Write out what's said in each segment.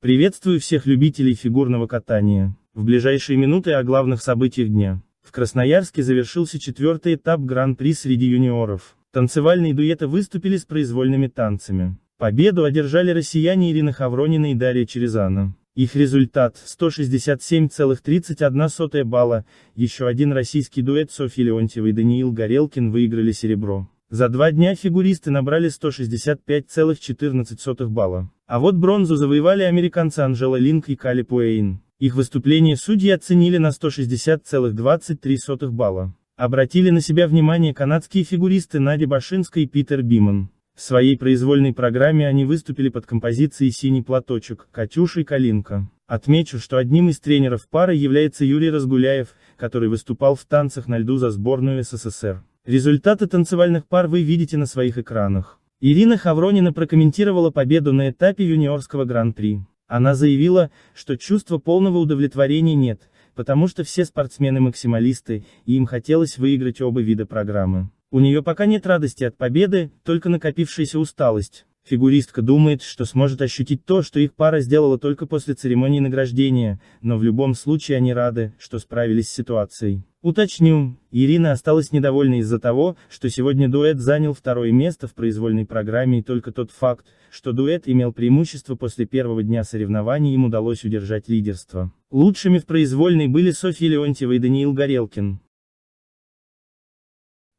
Приветствую всех любителей фигурного катания. В ближайшие минуты о главных событиях дня. В Красноярске завершился четвертый этап гран-при среди юниоров. Танцевальные дуэты выступили с произвольными танцами. Победу одержали россияне Ирина Хавронина и Дарья Черезана. Их результат – 167,31 балла, еще один российский дуэт Софья Леонтьева и Даниил Горелкин выиграли серебро. За два дня фигуристы набрали 165,14 балла. А вот бронзу завоевали американцы Анжела Линк и Кали Пуэйн. Их выступление судьи оценили на 160,23 балла. Обратили на себя внимание канадские фигуристы Надя Башинска и Питер Биман. В своей произвольной программе они выступили под композицией «Синий платочек» Катюши и Калинка. Отмечу, что одним из тренеров пары является Юрий Разгуляев, который выступал в танцах на льду за сборную СССР. Результаты танцевальных пар вы видите на своих экранах. Ирина Хавронина прокомментировала победу на этапе юниорского гран-при. Она заявила, что чувства полного удовлетворения нет, потому что все спортсмены-максималисты, и им хотелось выиграть оба вида программы. У нее пока нет радости от победы, только накопившаяся усталость. Фигуристка думает, что сможет ощутить то, что их пара сделала только после церемонии награждения, но в любом случае они рады, что справились с ситуацией. Уточню, Ирина осталась недовольна из-за того, что сегодня дуэт занял второе место в произвольной программе и только тот факт, что дуэт имел преимущество после первого дня соревнований им удалось удержать лидерство. Лучшими в произвольной были Софья Леонтьева и Даниил Горелкин.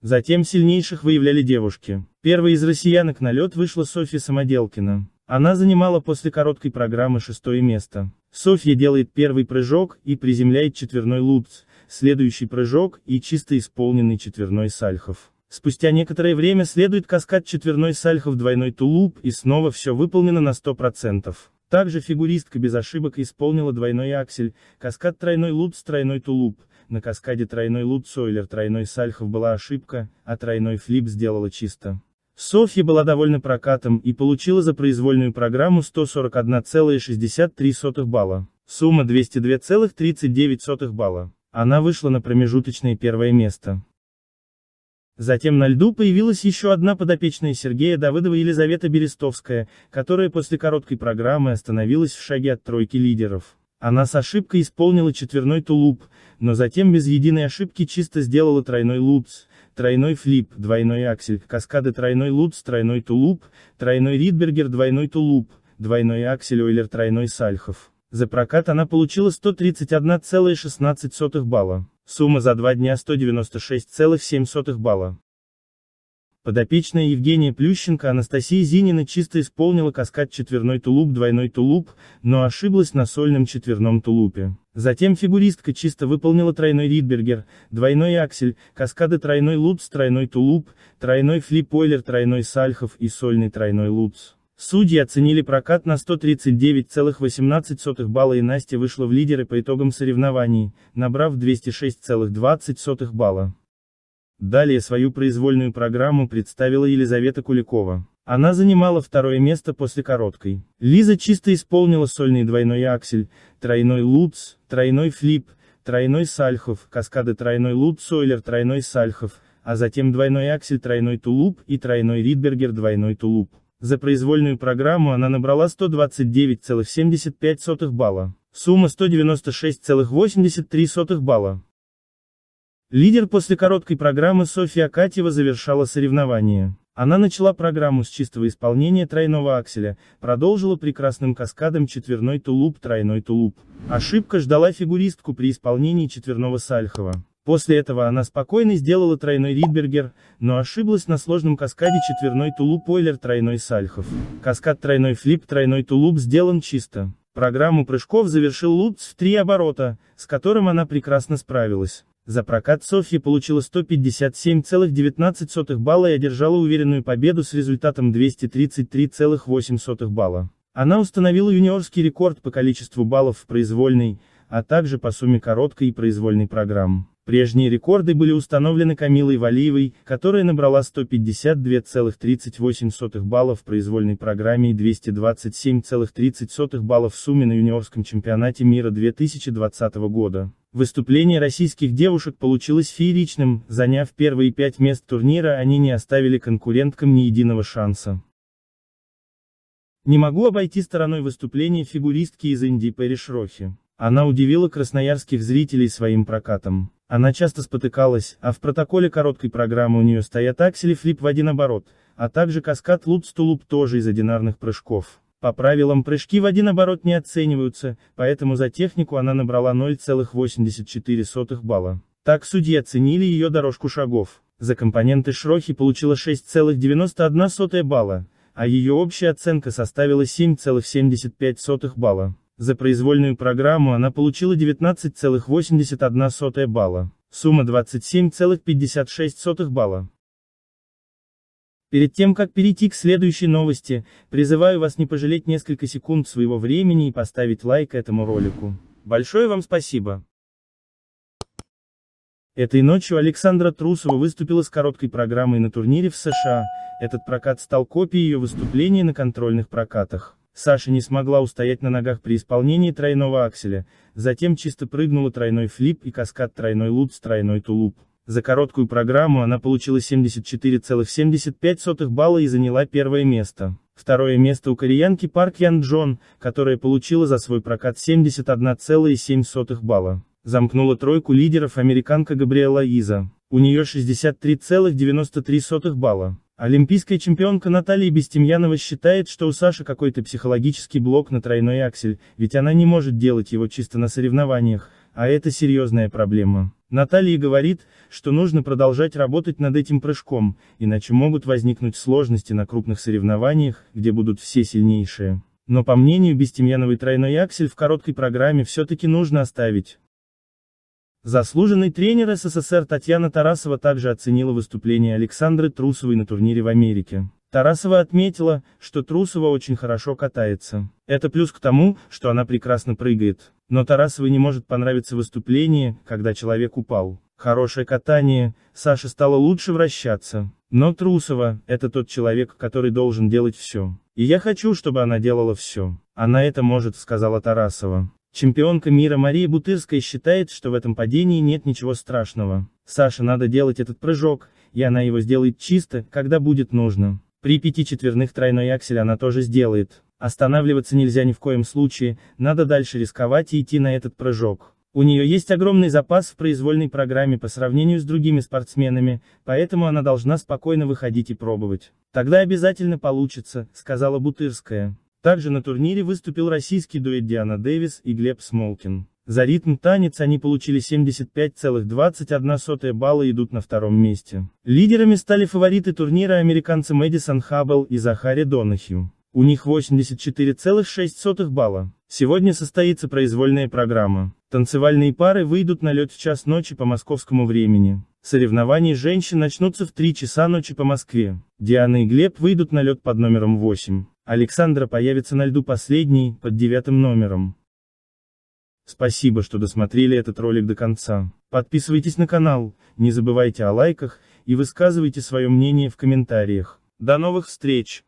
Затем сильнейших выявляли девушки. Первой из россиянок на лед вышла Софья Самоделкина. Она занимала после короткой программы шестое место. Софья делает первый прыжок и приземляет четверной лупц, следующий прыжок и чисто исполненный четверной сальхов. Спустя некоторое время следует каскад четверной сальхов двойной тулуп и снова все выполнено на 100%. Также фигуристка без ошибок исполнила двойной аксель, каскад тройной лупс тройной тулуп, на каскаде тройной лупс ойлер тройной сальхов была ошибка, а тройной флип сделала чисто. Софья была довольна прокатом и получила за произвольную программу 141,63 балла. Сумма 202,39 балла. Она вышла на промежуточное первое место. Затем на льду появилась еще одна подопечная Сергея Давыдова Елизавета Берестовская, которая после короткой программы остановилась в шаге от тройки лидеров. Она с ошибкой исполнила четверной тулуп, но затем без единой ошибки чисто сделала тройной лутс, тройной флип, двойной аксель, каскады тройной лутс, тройной тулуп, тройной ридбергер, двойной тулуп, двойной аксель Ойлер, тройной сальхов. За прокат она получила 131,16 балла. Сумма за два дня 196,7 балла. Подопечная Евгения Плющенко Анастасия Зинина чисто исполнила каскад четверной тулуп двойной тулуп, но ошиблась на сольном четверном тулупе. Затем фигуристка чисто выполнила тройной ридбергер, двойной аксель, каскады тройной лупс, тройной тулуп, тройной флип-ойлер, тройной сальхов и сольный тройной лупс. Судьи оценили прокат на 139,18 балла и Настя вышла в лидеры по итогам соревнований, набрав 206,20 балла. Далее свою произвольную программу представила Елизавета Куликова. Она занимала второе место после короткой. Лиза чисто исполнила сольный двойной аксель, тройной лутц, тройной флип, тройной сальхов, каскады тройной лутц, ойлер, тройной сальхов, а затем двойной аксель тройной тулуп и тройной ридбергер двойной тулуп. За произвольную программу она набрала 129,75 балла. Сумма 196,83 балла. Лидер после короткой программы Софья Акатьева завершала соревнование. Она начала программу с чистого исполнения тройного акселя, продолжила прекрасным каскадом четверной тулуп тройной тулуп. Ошибка ждала фигуристку при исполнении четверного сальхова. После этого она спокойно сделала тройной Ридбергер, но ошиблась на сложном каскаде четверной тулуп Ойлер тройной Сальхов. Каскад тройной флип тройной тулуп сделан чисто. Программу прыжков завершил Лутц в три оборота, с которым она прекрасно справилась. За прокат Софья получила 157,19 балла и одержала уверенную победу с результатом 233,8 балла. Она установила юниорский рекорд по количеству баллов в произвольной, а также по сумме короткой и произвольной программ. Прежние рекорды были установлены Камилой Валиевой, которая набрала 152,38 баллов в произвольной программе и 227,30 баллов в сумме на юниорском чемпионате мира 2020 года. Выступление российских девушек получилось фееричным, заняв первые пять мест турнира они не оставили конкуренткам ни единого шанса. Не могу обойти стороной выступление фигуристки из Индии Пэриш Рохи. Она удивила красноярских зрителей своим прокатом. Она часто спотыкалась, а в протоколе короткой программы у нее стоят аксель и флип в один оборот, а также каскад луп-стулуп тоже из одинарных прыжков. По правилам прыжки в один оборот не оцениваются, поэтому за технику она набрала 0,84 балла. Так судьи оценили ее дорожку шагов. За компоненты Шрохи получила 6,91 балла, а ее общая оценка составила 7,75 балла. За произвольную программу она получила 19,81 балла. Сумма 27,56 балла. Перед тем, как перейти к следующей новости, призываю вас не пожалеть несколько секунд своего времени и поставить лайк этому ролику. Большое вам спасибо. Этой ночью Александра Трусова выступила с короткой программой на турнире в США, этот прокат стал копией ее выступления на контрольных прокатах. Саша не смогла устоять на ногах при исполнении тройного акселя, затем чисто прыгнула тройной флип и каскад тройной лут с тройной тулуп. За короткую программу она получила 74,75 балла и заняла первое место. Второе место у кореянки Парк Ян Джон, которая получила за свой прокат 71,7 балла. Замкнула тройку лидеров американка Габриэла Иза. У нее 63,93 балла. Олимпийская чемпионка Наталья Бестемьянова считает, что у Саши какой-то психологический блок на тройной аксель, ведь она не может делать его чисто на соревнованиях, а это серьезная проблема. Наталья говорит, что нужно продолжать работать над этим прыжком, иначе могут возникнуть сложности на крупных соревнованиях, где будут все сильнейшие. Но по мнению Бестемьяновой тройной аксель в короткой программе все-таки нужно оставить. Заслуженный тренер СССР Татьяна Тарасова также оценила выступление Александры Трусовой на турнире в Америке. Тарасова отметила, что Трусова очень хорошо катается. Это плюс к тому, что она прекрасно прыгает. Но Тарасовой не может понравиться выступление, когда человек упал. Хорошее катание, Саша стала лучше вращаться. Но Трусова – это тот человек, который должен делать все. И я хочу, чтобы она делала все. Она это может, сказала Тарасова. Чемпионка мира Мария Бутырская считает, что в этом падении нет ничего страшного. Саше надо делать этот прыжок, и она его сделает чисто, когда будет нужно. При пяти четверных тройной аксель она тоже сделает. Останавливаться нельзя ни в коем случае, надо дальше рисковать и идти на этот прыжок. У нее есть огромный запас в произвольной программе по сравнению с другими спортсменами, поэтому она должна спокойно выходить и пробовать. Тогда обязательно получится, сказала Бутырская. Также на турнире выступил российский дуэт Диана Дэвис и Глеб Смолкин. За ритм танец они получили 75,21 балла идут на втором месте. Лидерами стали фавориты турнира американцы Мэдисон Хаббл и Захари Донахью. У них 84,6 балла. Сегодня состоится произвольная программа. Танцевальные пары выйдут на лед в час ночи по московскому времени. Соревнования женщин начнутся в 3 часа ночи по Москве. Диана и Глеб выйдут на лед под номером 8. Александра появится на льду последней, под девятым номером. Спасибо, что досмотрели этот ролик до конца. Подписывайтесь на канал, не забывайте о лайках, и высказывайте свое мнение в комментариях. До новых встреч!